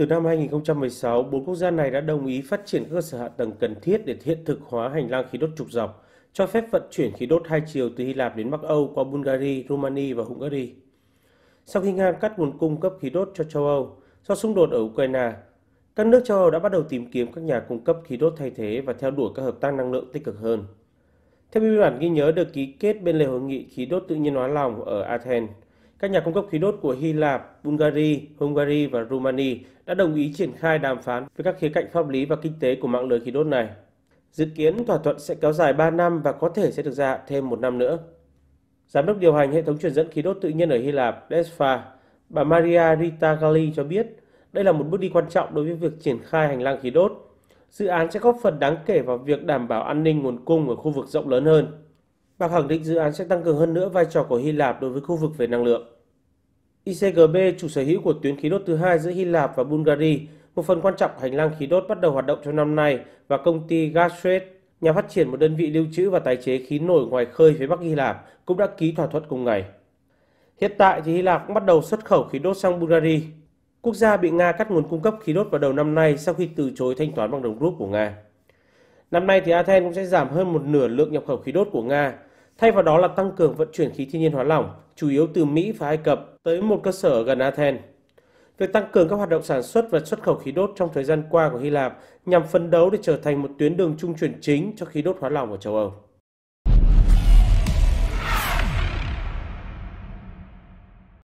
Từ năm 2016, bốn quốc gia này đã đồng ý phát triển cơ sở hạ tầng cần thiết để hiện thực hóa hành lang khí đốt trục dọc, cho phép vận chuyển khí đốt hai chiều từ Hy Lạp đến Bắc Âu qua Bulgaria, Romania và Hungary. Sau khi Nga cắt nguồn cung cấp khí đốt cho châu Âu do xung đột ở Ukraine, các nước châu Âu đã bắt đầu tìm kiếm các nhà cung cấp khí đốt thay thế và theo đuổi các hợp tác năng lượng tích cực hơn. Theo biên bản ghi nhớ được ký kết bên lề hội nghị khí đốt tự nhiên hóa lỏng ở Athens, các nhà cung cấp khí đốt của Hy Lạp, Bulgaria, Hungary và Romania đã đồng ý triển khai đàm phán với các khía cạnh pháp lý và kinh tế của mạng lưới khí đốt này. Dự kiến thỏa thuận sẽ kéo dài 3 năm và có thể sẽ được gia hạn thêm một năm nữa. Giám đốc điều hành hệ thống truyền dẫn khí đốt tự nhiên ở Hy Lạp, DESFA, bà Maria Rita Gali cho biết đây là một bước đi quan trọng đối với việc triển khai hành lang khí đốt. Dự án sẽ góp phần đáng kể vào việc đảm bảo an ninh nguồn cung ở khu vực rộng lớn hơn và khẳng định dự án sẽ tăng cường hơn nữa vai trò của Hy Lạp đối với khu vực về năng lượng. ICGB, chủ sở hữu của tuyến khí đốt thứ hai giữa Hy Lạp và Bulgaria, một phần quan trọng hành lang khí đốt bắt đầu hoạt động trong năm nay và công ty Gastrade, nhà phát triển một đơn vị lưu trữ và tái chế khí nổi ngoài khơi phía Bắc Hy Lạp, cũng đã ký thỏa thuận cùng ngày. Hiện tại thì Hy Lạp cũng bắt đầu xuất khẩu khí đốt sang Bulgaria. Quốc gia bị Nga cắt nguồn cung cấp khí đốt vào đầu năm nay sau khi từ chối thanh toán bằng đồng rúp của Nga. Năm nay thì Athens cũng sẽ giảm hơn một nửa lượng nhập khẩu khí đốt của Nga, Thay vào đó là tăng cường vận chuyển khí thiên nhiên hóa lỏng, chủ yếu từ Mỹ và Ai Cập tới một cơ sở gần Athens. Việc tăng cường các hoạt động sản xuất và xuất khẩu khí đốt trong thời gian qua của Hy Lạp nhằm phấn đấu để trở thành một tuyến đường trung chuyển chính cho khí đốt hóa lỏng ở châu Âu.